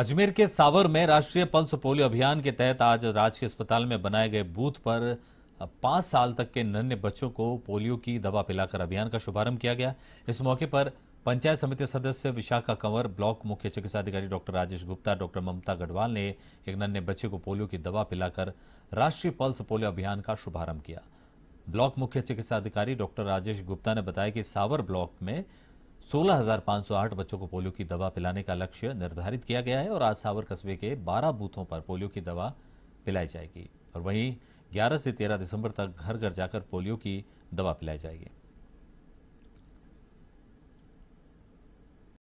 अजमेर के सावर में राष्ट्रीय पल्स पोलियो अभियान के तहत आज राजकीय अस्पताल में बनाए गए बूथ पर पांच साल तक के नन्हे बच्चों को पोलियो की दवा पिलाकर अभियान का शुभारंभ किया गया इस मौके पर पंचायत समिति सदस्य विशाखा कंवर ब्लॉक मुख्य चिकित्सा अधिकारी डॉक्टर राजेश गुप्ता डॉक्टर ममता गढ़वाल ने एक नन्हे बच्चे को पोलियो की दवा पिलाकर राष्ट्रीय पल्स पोलियो अभियान का शुभारंभ किया ब्लॉक मुख्य चिकित्सा अधिकारी डॉक्टर राजेश गुप्ता ने बताया कि सावर ब्लॉक में 16,508 बच्चों को पोलियो की दवा पिलाने का लक्ष्य निर्धारित किया गया है और आज सावर कस्बे के 12 बूथों पर पोलियो की दवा पिलाई जाएगी और वहीं 11 से 13 दिसंबर तक घर घर जाकर पोलियो की दवा पिलाई जाएगी